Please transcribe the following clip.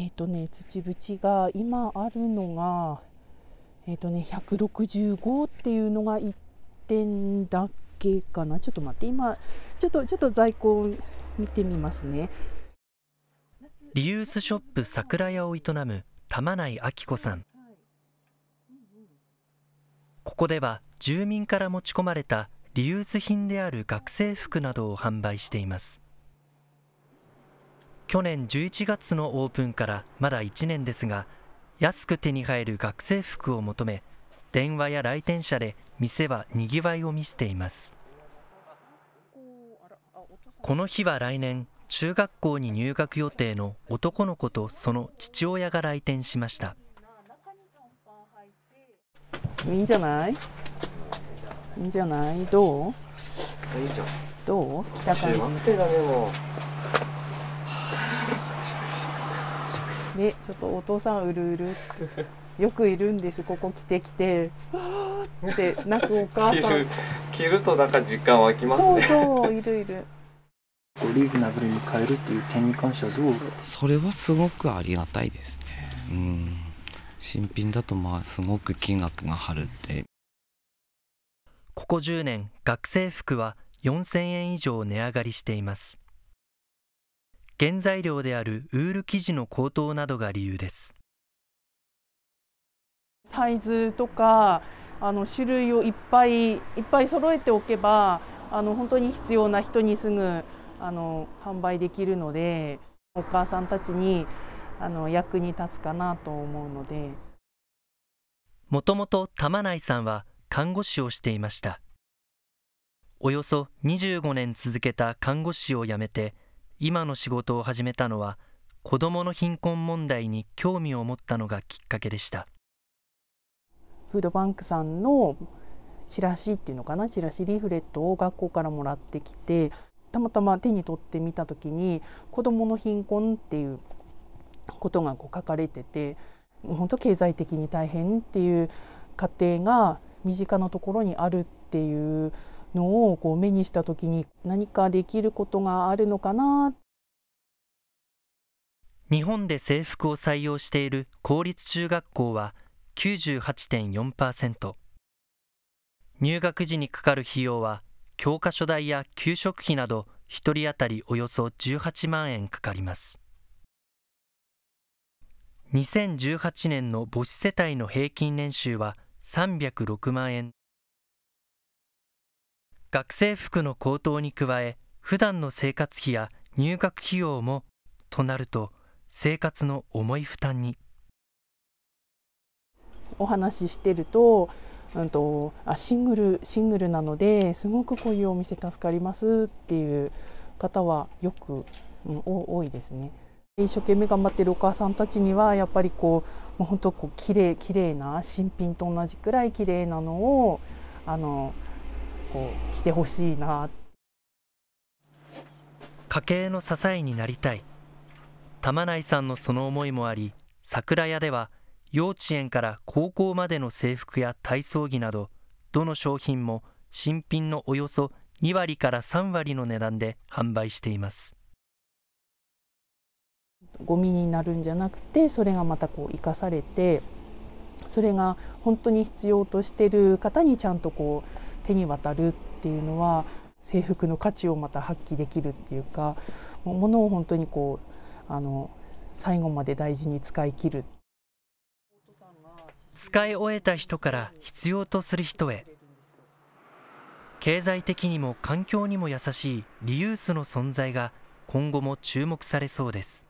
えっ、ー、とね土縁が今あるのがえっ、ー、とね165っていうのが1点だけかなちょっと待って今ちょっとちょっと在庫を見てみますねリユースショップ桜屋を営む玉内明子さんここでは住民から持ち込まれたリユース品である学生服などを販売しています去年11月のオープンからまだ1年ですが安く手に入る学生服を求め電話や来店者で店はにぎわいを見せていますこの日は来年中学校に入学予定の男の子とその父親が来店しましたいいんじゃないいいんじゃないどうどう来た感じ学生だねもうねちょっとお父さんうるうるよくいるんですここ来て来てわーって泣くお母さん着 るとなんか実感湧きますねそうそういるいるリーズナブルに買えるっていう点に関してはどうそれはすごくありがたいですねうん新品だとまあすごく金額が張るってここ10年学生服は4000円以上値上がりしています原材料であるウール生地の高騰などが理由です。サイズとかあの種類をいっぱいいっぱい揃えておけばあの本当に必要な人にすぐあの販売できるのでお母さんたちにあの役に立つかなと思うのでもともと玉内さんは看護師をしていましたおよそ25年続けた看護師を辞めて今の仕事を始めたのは子どもの貧困問題に興味を持ったのがきっかけでしたフードバンクさんのチラシっていうのかなチラシリーフレットを学校からもらってきてたまたま手に取ってみた時に「子どもの貧困」っていうことがこう書かれてて本当経済的に大変っていう家庭が身近なところにあるっていうのをこう目にした時に何かできることがあるのかな日本で制服を採用している公立中学校は98.4%入学時にかかる費用は教科書代や給食費など1人当たりおよそ18万円かかります2018年の母子世帯の平均年収は306万円学生服の高騰に加え普段の生活費や入学費用もとなると生活の重い負担にお話ししてると,、うんと、あシングルシングルなのですごくこういうお店助かりますっていう方はよく、うん、多いですね。一生懸命頑張ってるお母さんたちにはやっぱりこうもう本当こう綺麗綺麗な新品と同じくらい綺麗なのをあのこう来てほしいな家計の支えになりたい玉内さんのその思いもあり桜屋では幼稚園から高校までの制服や体操着などどの商品も新品のおよそ2割から3割の値段で販売していますゴミになるんじゃなくてそれがまたこう生かされてそれが本当に必要としてる方にちゃんとこう手に渡るっていうのは制服の価値をまた発揮できるっていうかものを本当にこうあの最後まで大事に使い切る使い終えた人から必要とする人へ経済的にも環境にも優しいリユースの存在が今後も注目されそうです